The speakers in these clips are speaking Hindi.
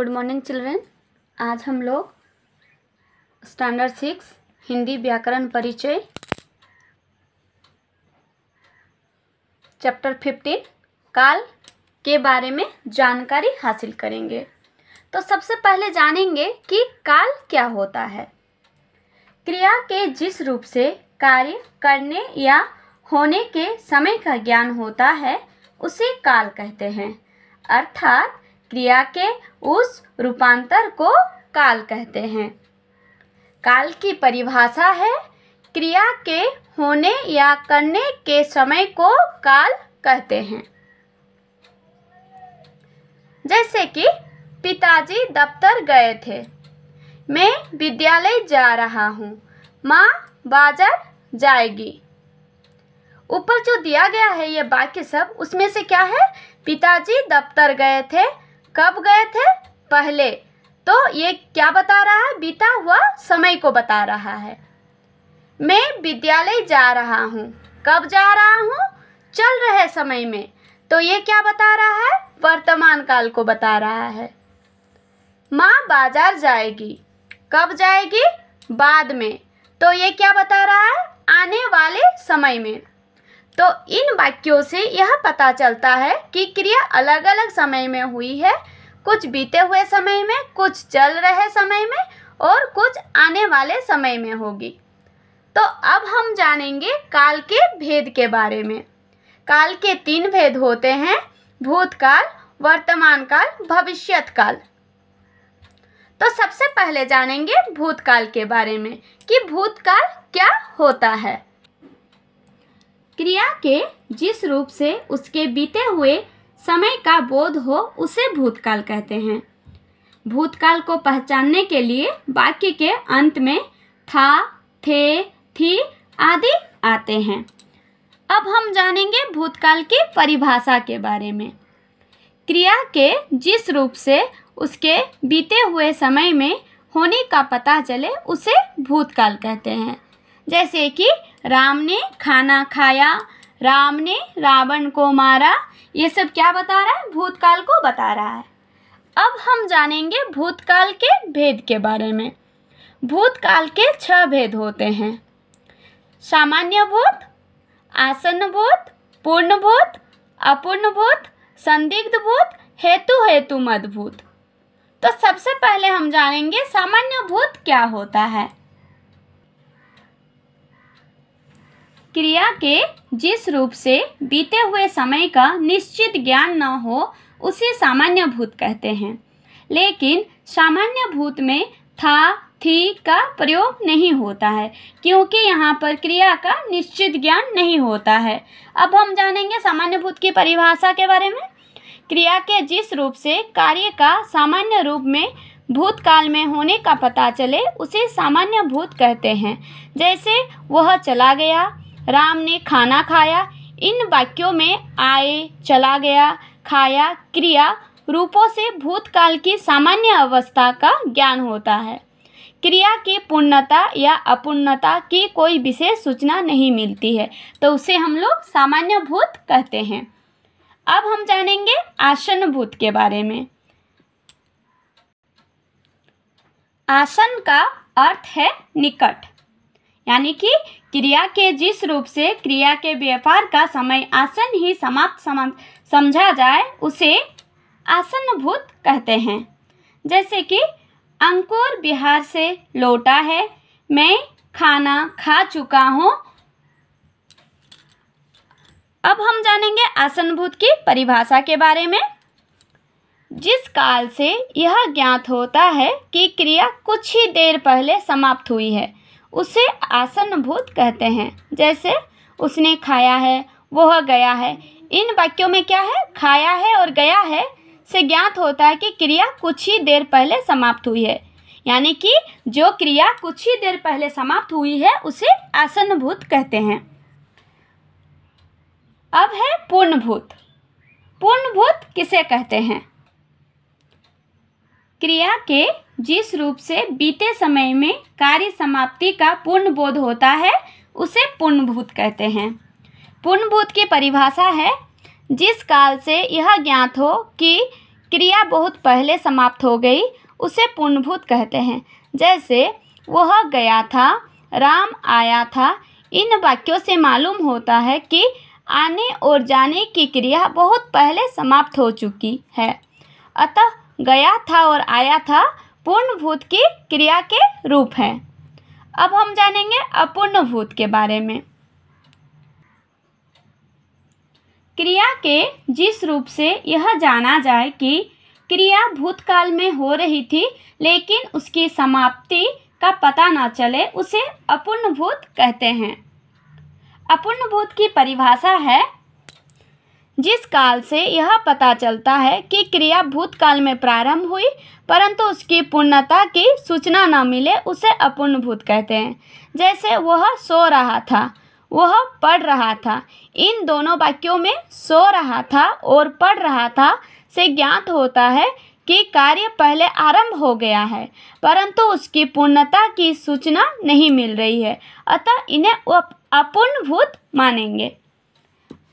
गुड मॉर्निंग चिल्ड्रेन आज हम लोग स्टैंडर्ड सिक्स हिंदी व्याकरण परिचय चैप्टर फिफ्टीन काल के बारे में जानकारी हासिल करेंगे तो सबसे पहले जानेंगे कि काल क्या होता है क्रिया के जिस रूप से कार्य करने या होने के समय का ज्ञान होता है उसे काल कहते हैं अर्थात क्रिया के उस रूपांतर को काल कहते हैं काल की परिभाषा है क्रिया के होने या करने के समय को काल कहते हैं जैसे कि पिताजी दफ्तर गए थे मैं विद्यालय जा रहा हूँ माँ बाजार जाएगी ऊपर जो दिया गया है ये बाकी सब उसमें से क्या है पिताजी दफ्तर गए थे कब गए थे पहले तो ये क्या बता रहा है बीता हुआ समय को बता रहा है मैं विद्यालय जा रहा हूँ कब जा रहा हूँ चल रहे समय में तो ये क्या बता रहा है वर्तमान काल को बता रहा है माँ बाजार जाएगी कब जाएगी बाद में तो ये क्या बता रहा है आने वाले समय में तो इन वाक्यों से यह पता चलता है कि क्रिया अलग अलग समय में हुई है कुछ बीते हुए समय में कुछ चल रहे समय में और कुछ आने वाले समय में होगी तो अब हम जानेंगे काल के भेद के बारे में काल के तीन भेद होते हैं भूतकाल वर्तमान काल भविष्यत काल तो सबसे पहले जानेंगे भूतकाल के बारे में कि भूतकाल क्या होता है क्रिया के जिस रूप से उसके बीते हुए समय का बोध हो उसे भूतकाल कहते हैं भूतकाल को पहचानने के लिए वाक्य के अंत में था थे थी आदि आते हैं अब हम जानेंगे भूतकाल की परिभाषा के बारे में क्रिया के जिस रूप से उसके बीते हुए समय में होने का पता चले उसे भूतकाल कहते हैं जैसे कि राम ने खाना खाया राम ने रावण को मारा ये सब क्या बता रहा है भूतकाल को बता रहा है अब हम जानेंगे भूतकाल के भेद के बारे में भूतकाल के छह भेद होते हैं सामान्य भूत आसन्न भूत पूर्ण भूत अपूर्ण भूत संदिग्ध भूत हेतु हेतु मद भूत तो सबसे पहले हम जानेंगे सामान्य भूत क्या होता है क्रिया के जिस रूप से बीते हुए समय का निश्चित ज्ञान न हो उसे सामान्य भूत कहते हैं लेकिन सामान्य भूत में था थी का प्रयोग नहीं होता है क्योंकि यहाँ पर क्रिया का निश्चित ज्ञान नहीं होता है अब हम जानेंगे सामान्य भूत की परिभाषा के बारे में क्रिया के जिस रूप से कार्य का सामान्य रूप में भूतकाल में होने का पता चले उसे सामान्य भूत कहते हैं जैसे वह चला गया राम ने खाना खाया इन वाक्यों में आए चला गया खाया क्रिया रूपों से भूतकाल की सामान्य अवस्था का ज्ञान होता है क्रिया की पूर्णता या अपूर्णता की कोई विशेष सूचना नहीं मिलती है तो उसे हम लोग सामान्य भूत कहते हैं अब हम जानेंगे आसन भूत के बारे में आसन का अर्थ है निकट यानी कि क्रिया के जिस रूप से क्रिया के व्यापार का समय आसन ही समाप्त समझा जाए उसे आसनभूत कहते हैं जैसे कि अंकुर बिहार से लौटा है मैं खाना खा चुका हूँ अब हम जानेंगे आसनभूत की परिभाषा के बारे में जिस काल से यह ज्ञात होता है कि क्रिया कुछ ही देर पहले समाप्त हुई है उसे आसन भूत कहते हैं जैसे उसने खाया है वह गया है इन वाक्यों में क्या है खाया है और गया है से ज्ञात होता है कि क्रिया कुछ ही देर पहले समाप्त हुई है यानी कि जो क्रिया कुछ ही देर पहले समाप्त हुई है उसे आसनभूत कहते हैं अब है पूर्णभूत पूर्णभूत किसे कहते हैं क्रिया के जिस रूप से बीते समय में कार्य समाप्ति का पूर्ण बोध होता है उसे पूर्णभूत कहते हैं पूर्णभूत की परिभाषा है जिस काल से यह ज्ञात हो कि क्रिया बहुत पहले समाप्त हो गई उसे पूर्णभूत कहते हैं जैसे वह गया था राम आया था इन वाक्यों से मालूम होता है कि आने और जाने की क्रिया बहुत पहले समाप्त हो चुकी है अतः गया था और आया था पूर्ण भूत की क्रिया के रूप हैं अब हम जानेंगे अपूर्ण भूत के बारे में क्रिया के जिस रूप से यह जाना जाए कि क्रिया भूतकाल में हो रही थी लेकिन उसकी समाप्ति का पता न चले उसे अपूर्ण भूत कहते हैं अपूर्ण भूत की परिभाषा है जिस काल से यह पता चलता है कि क्रिया भूतकाल में प्रारंभ हुई परंतु उसकी पूर्णता की सूचना न मिले उसे अपूर्ण भूत कहते हैं जैसे वह सो रहा था वह पढ़ रहा था इन दोनों वाक्यों में सो रहा था और पढ़ रहा था से ज्ञात होता है कि कार्य पहले आरंभ हो गया है परंतु उसकी पूर्णता की सूचना नहीं मिल रही है अतः इन्हें अपूर्ण भूत मानेंगे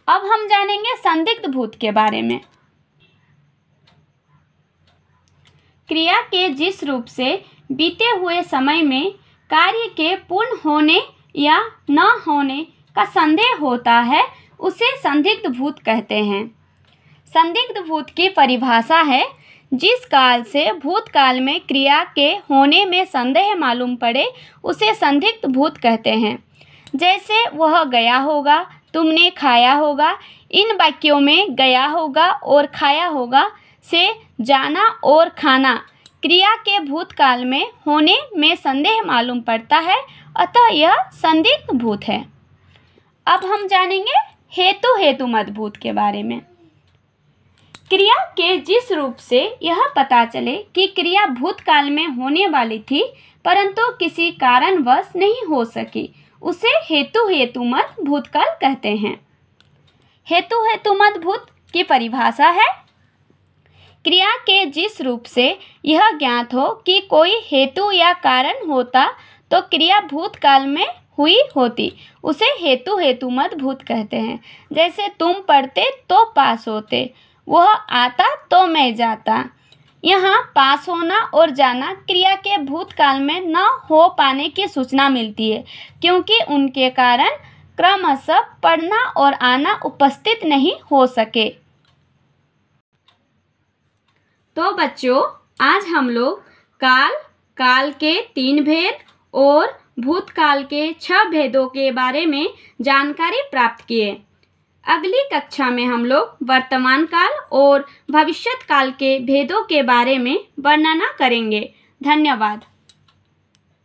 अब हम जानेंगे संदिग्ध भूत के बारे में क्रिया के जिस रूप से बीते हुए समय में कार्य के पूर्ण होने या न होने का संदेह होता है उसे संदिग्ध भूत कहते हैं संदिग्ध भूत की परिभाषा है जिस काल से भूतकाल में क्रिया के होने में संदेह मालूम पड़े उसे संदिग्ध भूत कहते हैं जैसे वह गया होगा तुमने खाया होगा इन वाक्यों में गया होगा और खाया होगा से जाना और खाना क्रिया के भूतकाल में होने में संदेह मालूम पड़ता है अतः यह संदिग्ध भूत है अब हम जानेंगे हेतु हेतु मद्भूत के बारे में क्रिया के जिस रूप से यह पता चले कि क्रिया भूतकाल में होने वाली थी परंतु किसी कारणवश नहीं हो सकी उसे हेतु हेतुमत भूतकाल कहते हैं हेतु हेतुमत भूत की परिभाषा है क्रिया के जिस रूप से यह ज्ञात हो कि कोई हेतु या कारण होता तो क्रिया भूतकाल में हुई होती उसे हेतु हेतुमत भूत कहते हैं जैसे तुम पढ़ते तो पास होते वह आता तो मैं जाता यहाँ पास होना और जाना क्रिया के भूतकाल में न हो पाने की सूचना मिलती है क्योंकि उनके कारण क्रमशः पढ़ना और आना उपस्थित नहीं हो सके तो बच्चों आज हम लोग काल काल के तीन भेद और भूतकाल के छह भेदों के बारे में जानकारी प्राप्त किए अगली कक्षा में हम लोग वर्तमान काल और भविष्यत काल के भेदों के बारे में वर्णना करेंगे धन्यवाद